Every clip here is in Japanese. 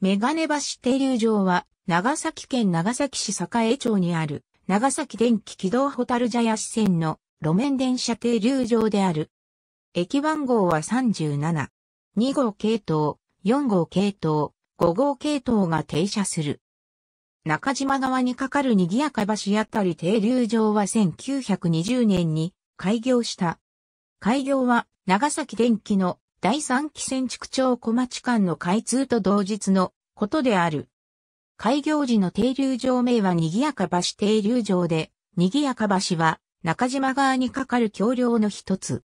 メガネ橋停留場は、長崎県長崎市栄町にある、長崎電気軌道ホタルジャヤ支線の路面電車停留場である。駅番号は37。2号系統、4号系統、5号系統が停車する。中島側に架かる賑やか橋あたり停留場は1920年に開業した。開業は長崎電気の第三期線築町小町間の開通と同日のことである。開業時の停留場名は賑やか橋停留場で、賑やか橋は中島側に架かる橋梁の一つ。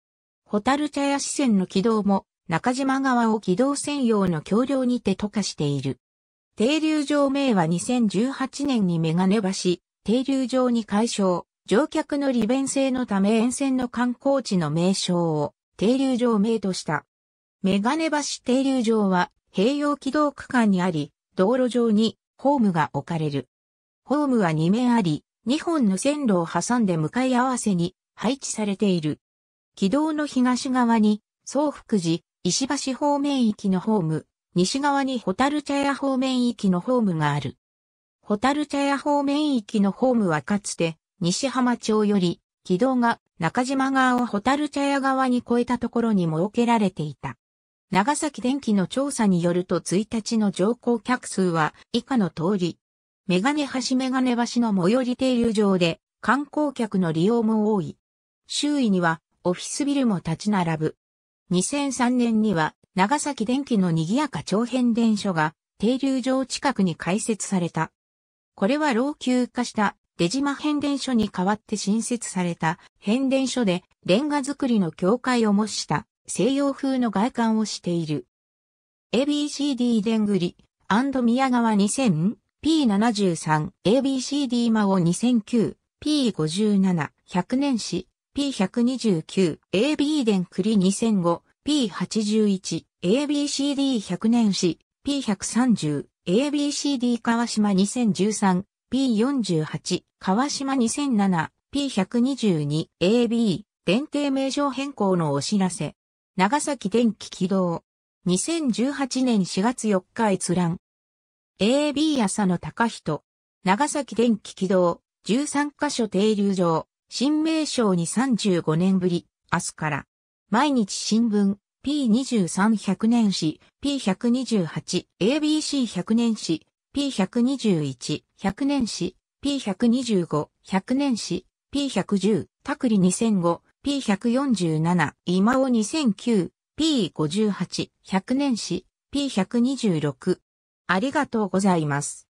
ホタル茶屋支線の軌道も中島側を軌道専用の橋梁にて渡かしている。停留場名は2018年にメガネ橋、停留場に解消、乗客の利便性のため沿線の観光地の名称を停留場名とした。メガネ橋停留場は併用軌道区間にあり、道路上にホームが置かれる。ホームは2面あり、2本の線路を挟んで向かい合わせに配置されている。軌道の東側に、総福寺、石橋方面行きのホーム、西側にホタル茶屋方面行きのホームがある。ホタル茶屋方面行きのホームはかつて、西浜町より、軌道が中島側をホタル茶屋側に越えたところに設けられていた。長崎電気の調査によると1日の乗降客数は以下の通り。メガネ橋メガネ橋の最寄り停留場で観光客の利用も多い。周囲にはオフィスビルも立ち並ぶ。2003年には長崎電気の賑やか長編電所が停留場近くに開設された。これは老朽化した出島変電所に代わって新設された変電所でレンガ作りの境界を模した西洋風の外観をしている。ABCD でんぐり、宮川 2000? P73、ABCD 魔王2009、P57、100年史、P129、AB 電クリ2005、P81、ABCD100 年史、P130、ABCD 川島2013、P48、川島2007、P122、AB、伝停名称変更のお知らせ。長崎電気起動。2018年4月4日閲覧。AB 朝の高人。長崎電気起動。13カ所停留場。新名称に35年ぶり。明日から。毎日新聞。P23100 年史。P128。ABC100 年史。P121。100年史。P125。100年史。P110。タクリ2005。P147、今尾2009、P58、100年史、P126。ありがとうございます。